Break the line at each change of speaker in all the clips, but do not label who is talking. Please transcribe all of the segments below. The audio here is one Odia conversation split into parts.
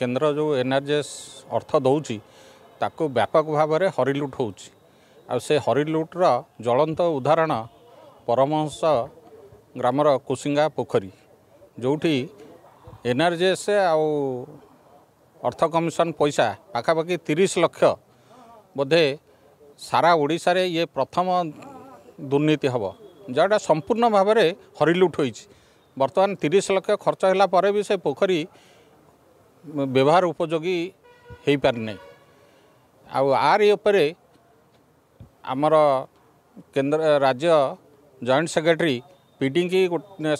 କେନ୍ଦ୍ର ଯେଉଁ ଏନ୍ଆର୍ଜିଏସ୍ ଅର୍ଥ ଦେଉଛି ତାକୁ ବ୍ୟାପକ ଭାବରେ ହରିଲୁଟ୍ ହେଉଛି ଆଉ ସେ ହରିଲୁଟ୍ର ଜ୍ୱଳନ୍ତ ଉଦାହରଣ ପରମହଂସ ଗ୍ରାମର କୁସିଙ୍ଗା ପୋଖରୀ ଯେଉଁଠି ଏନ୍ଆର୍ଜିଏସ୍ ଆଉ ଅର୍ଥ କମିଶନ ପଇସା ପାଖାପାଖି ତିରିଶ ଲକ୍ଷ ବୋଧେ ସାରା ଓଡ଼ିଶାରେ ଇଏ ପ୍ରଥମ ଦୁର୍ନୀତି ହେବ ଯେଉଁଟା ସମ୍ପୂର୍ଣ୍ଣ ଭାବରେ ହରିଲୁଟ୍ ହୋଇଛି ବର୍ତ୍ତମାନ ତିରିଶ ଲକ୍ଷ ଖର୍ଚ୍ଚ ହେଲା ପରେ ବି ସେ ପୋଖରୀ ବ୍ୟବହାର ଉପଯୋଗୀ ହେଇପାରି ନାହିଁ ଆଉ ଆରି ଉପରେ ଆମର କେନ୍ଦ୍ର ରାଜ୍ୟ ଜଏଣ୍ଟ ସେକ୍ରେଟାରୀ ପି ଡିଙ୍କି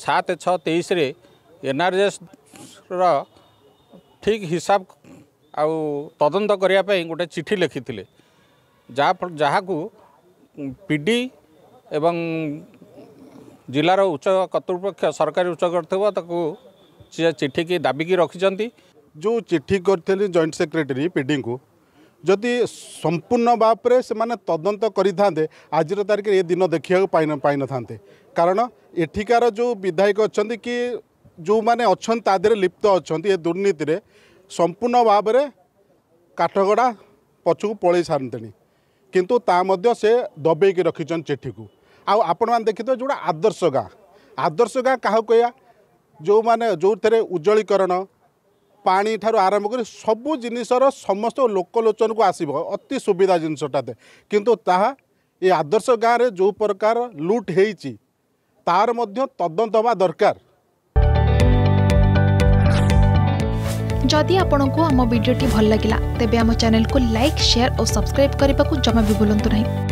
ସାତ ଛଅ ତେଇଶରେ ଏନ୍ ଏନ୍ଆର୍ଏସ୍ର ଠିକ୍ ହିସାବ ଆଉ ତଦନ୍ତ କରିବା ପାଇଁ ଗୋଟେ ଚିଠି ଲେଖିଥିଲେ ଯାହା ଯାହାକୁ ପି ଡି ଏବଂ ଜିଲ୍ଲାର ଉଚ୍ଚ କର୍ତ୍ତୃପକ୍ଷ ସରକାରୀ ଉଚ୍ଚ କର୍ତ୍ତୃପକ୍ଷ ତାକୁ ସିଏ ଚିଠିକି ଦାବିକି ରଖିଛନ୍ତି ଯେଉଁ
ଚିଠି କରିଥିଲି ଜଏଣ୍ଟ ସେକ୍ରେଟେରୀ ପିଡ଼ିଙ୍କୁ ଯଦି ସମ୍ପୂର୍ଣ୍ଣ ଭାବରେ ସେମାନେ ତଦନ୍ତ କରିଥାନ୍ତେ ଆଜିର ତାରିଖରେ ଏ ଦିନ ଦେଖିବାକୁ ପାଇ ପାଇନଥାନ୍ତେ କାରଣ ଏଠିକାର ଯେଉଁ ବିଧାୟକ ଅଛନ୍ତି କି ଯେଉଁମାନେ ଅଛନ୍ତି ତା ଦେହରେ ଲିପ୍ତ ଅଛନ୍ତି ଏ ଦୁର୍ନୀତିରେ ସମ୍ପୂର୍ଣ୍ଣ ଭାବରେ କାଠଗଡ଼ା ପଛକୁ ପଳେଇ ସାରନ୍ତେଣି କିନ୍ତୁ ତା ମଧ୍ୟ ସେ ଦବେଇକି ରଖିଛନ୍ତି ଚିଠିକୁ ଆଉ ଆପଣମାନେ ଦେଖିଥିବେ ଯେଉଁଟା ଆଦର୍ଶ ଗାଁ ଆଦର୍ଶ ଗାଁ କାହାକୁ କହିବା ଯେଉଁମାନେ ଯେଉଁଥିରେ ଉଜ୍ଜଳୀକରଣ ପାଣି ଠାରୁ ଆରମ୍ଭ କରି ସବୁ ଜିନିଷର ସମସ୍ତ ଲୋକଲୋଚନକୁ ଆସିବ ଅତି ସୁବିଧା ଜିନିଷଟା କିନ୍ତୁ ତାହା ଏ ଆଦର୍ଶ ଗାଁରେ ଯେଉଁ ପ୍ରକାର ଲୁଟ୍ ହେଇଛି ତାର ମଧ୍ୟ ତଦନ୍ତ ହେବା ଦରକାର ଯଦି ଆପଣଙ୍କୁ ଆମ ଭିଡ଼ିଓଟି ଭଲ ଲାଗିଲା ତେବେ ଆମ ଚ୍ୟାନେଲକୁ ଲାଇକ୍ ସେୟାର ଓ ସବସ୍କ୍ରାଇବ୍ କରିବାକୁ ଜମା ବି ଭୁଲନ୍ତୁ ନାହିଁ